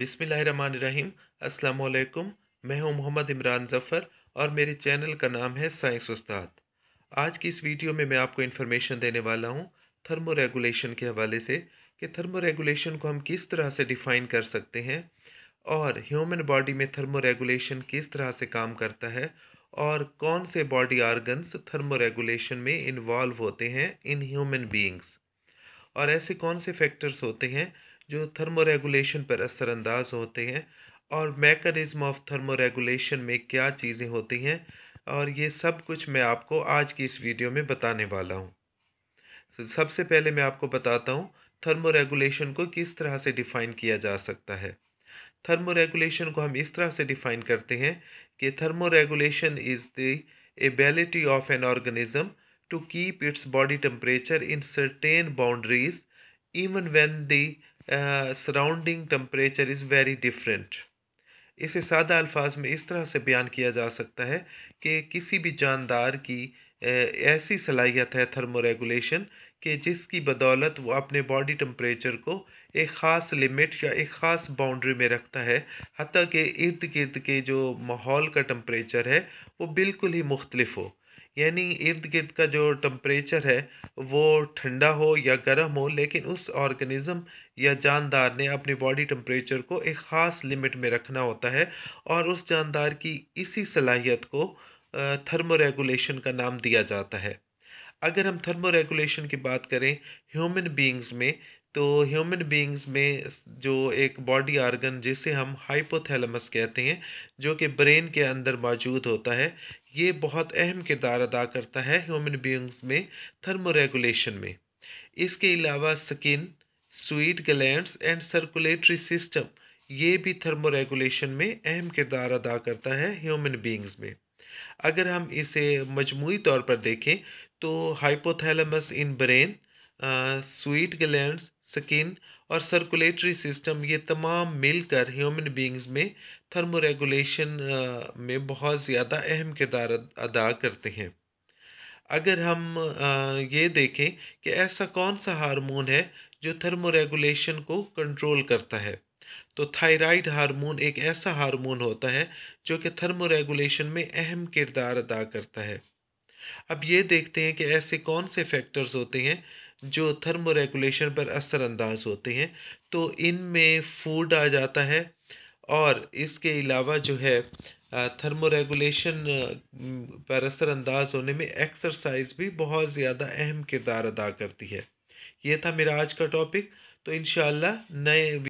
बिसमीम असलकुम मैं हूं मोहम्मद इमरान ज़फ़र और मेरे चैनल का नाम है साइंस उस्ताद आज की इस वीडियो में मैं आपको इन्फॉर्मेशन देने वाला हूं थर्मो रेगुलेशन के हवाले से कि थर्मो रेगुलेशन को हम किस तरह से डिफ़ाइन कर सकते हैं और ह्यूमन बॉडी में थर्मो रेगुलेशन किस तरह से काम करता है और कौन से बॉडी आर्गन्स थर्मो रेगुलेशन में इन्वॉल्व होते हैं इन ह्यूमन बींग्स और ऐसे कौन से फैक्टर्स होते हैं जो थर्मोरेगुलेशन पर असरअंदाज होते हैं और मैकनिज़्म ऑफ थर्मोरेगुलेशन में क्या चीज़ें होती हैं और ये सब कुछ मैं आपको आज की इस वीडियो में बताने वाला हूँ तो सबसे पहले मैं आपको बताता हूँ थर्मोरेगुलेशन को किस तरह से डिफ़ाइन किया जा सकता है थर्मोरेगुलेशन को हम इस तरह से डिफ़ाइन करते हैं कि thermoregulation is the ability of an organism to keep its body temperature in certain boundaries even when the surrounding temperature is very different इसे सादा अल्फाज में इस तरह से बयान किया जा सकता है कि किसी भी जानदार की uh, ऐसी सलाहियत है थर्मोरेगुलेशन कि जिसकी बदौलत वो अपने बॉडी टम्परेचर को एक ख़ास लिमिट या एक ख़ास बाउंड्री में रखता है हती कि इर्द गिर्द के जो माहौल का टम्परेचर है वो बिल्कुल ही मुख्तलिफ हो यानी इर्द गिर्द का जो टम्परेचर है वो ठंडा हो या गर्म हो लेकिन उस ऑर्गेनिज़म या जानदार ने अपनी बॉडी टम्परेचर को एक ख़ास लिमिट में रखना होता है और उस जानदार की इसी सलाहियत को थर्मोरेगुलेशन का नाम दिया जाता है अगर हम थर्मोरेगुलेशन की बात करें ह्यूमन बींग्स में तो ह्यूमन बींग्स में जो एक बॉडी आर्गन जिसे हम हाइपोथैलेमस कहते हैं जो कि ब्रेन के अंदर मौजूद होता है ये बहुत अहम किरदार अदा करता है ह्यूमन बींग्स में थर्मोरेगुलेशन में इसके अलावा skin sweat glands and circulatory system ये भी थर्मोरेगुलेशन में अहम किरदार अदा करता है ह्यूमन बींग्स में अगर हम इसे मजमू तौर पर देखें तो hypothalamus in brain sweat glands skin और सर्कुलेटरी सिस्टम ये तमाम मिलकर ह्यूमन बींग्स में थर्मोरेगुलेशन में बहुत ज़्यादा अहम किरदार अदा करते हैं अगर हम ये देखें कि ऐसा कौन सा हार्मोन है जो थर्मोरेगुलेशन को कंट्रोल करता है तो थायराइड हार्मोन एक ऐसा हार्मोन होता है जो कि थर्मोरेगुलेशन में अहम किरदार अदा करता है अब ये देखते हैं कि ऐसे कौन से फैक्टर्स होते हैं जो थर्मो रेगुलेशन पर असरअंदाज होते हैं तो इनमें फूड आ जाता है और इसके अलावा जो है थर्मो रेगुलेशन पर असरअंदाज होने में एक्सरसाइज भी बहुत ज़्यादा अहम किरदार अदा करती है ये था मेरा आज का टॉपिक तो इन नए